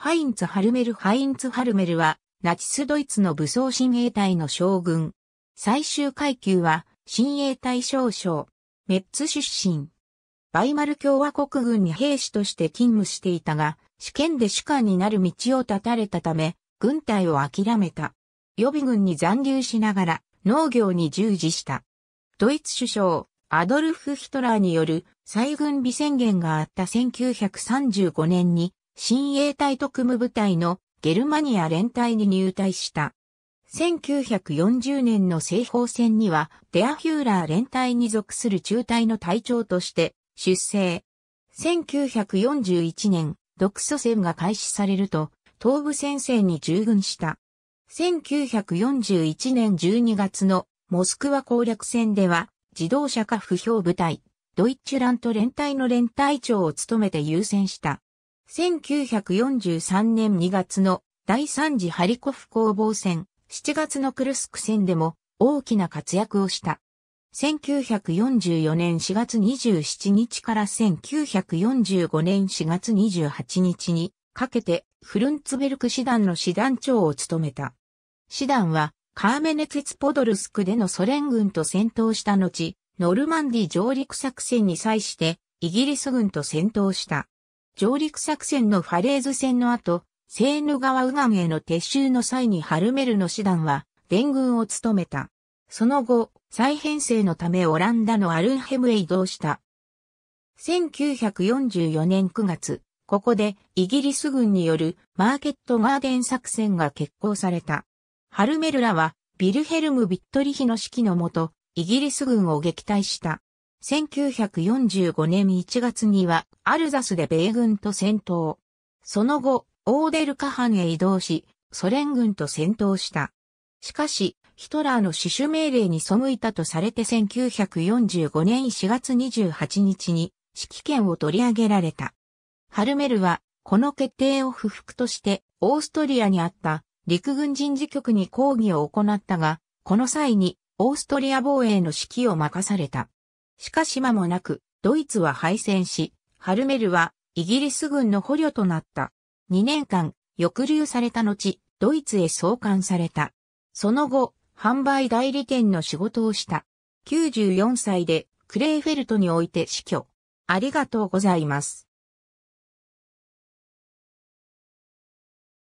ハインツ・ハルメルハインツ・ハルメルは、ナチスドイツの武装親衛隊の将軍。最終階級は、親衛隊少将。メッツ出身。バイマル共和国軍に兵士として勤務していたが、試験で主官になる道を断たれたため、軍隊を諦めた。予備軍に残留しながら、農業に従事した。ドイツ首相、アドルフ・ヒトラーによる再軍備宣言があった1935年に、新衛隊特務部隊のゲルマニア連隊に入隊した。1940年の西方戦には、デアヒューラー連隊に属する中隊の隊長として出征。1941年、独ソ戦が開始されると、東部戦線に従軍した。1941年12月のモスクワ攻略戦では、自動車化不評部隊、ドイッチュラント連隊の連隊長を務めて優先した。1943年2月の第3次ハリコフ攻防戦、7月のクルスク戦でも大きな活躍をした。1944年4月27日から1945年4月28日にかけてフルンツベルク師団の師団長を務めた。師団はカーメネツツポドルスクでのソ連軍と戦闘した後、ノルマンディ上陸作戦に際してイギリス軍と戦闘した。上陸作戦のファレーズ戦の後、セーヌ川右岸への撤収の際にハルメルの師団は連軍を務めた。その後、再編成のためオランダのアルンヘムへ移動した。1944年9月、ここでイギリス軍によるマーケットガーデン作戦が決行された。ハルメルらはビルヘルム・ビットリヒの指揮のもと、イギリス軍を撃退した。1945年1月にはアルザスで米軍と戦闘。その後、オーデルカハンへ移動し、ソ連軍と戦闘した。しかし、ヒトラーの死守命令に背いたとされて1945年4月28日に指揮権を取り上げられた。ハルメルは、この決定を不服として、オーストリアにあった陸軍人事局に抗議を行ったが、この際に、オーストリア防衛の指揮を任された。しかし間もなく、ドイツは敗戦し、ハルメルはイギリス軍の捕虜となった。2年間、抑留された後、ドイツへ送還された。その後、販売代理店の仕事をした。94歳でクレーフェルトにおいて死去。ありがとうございます。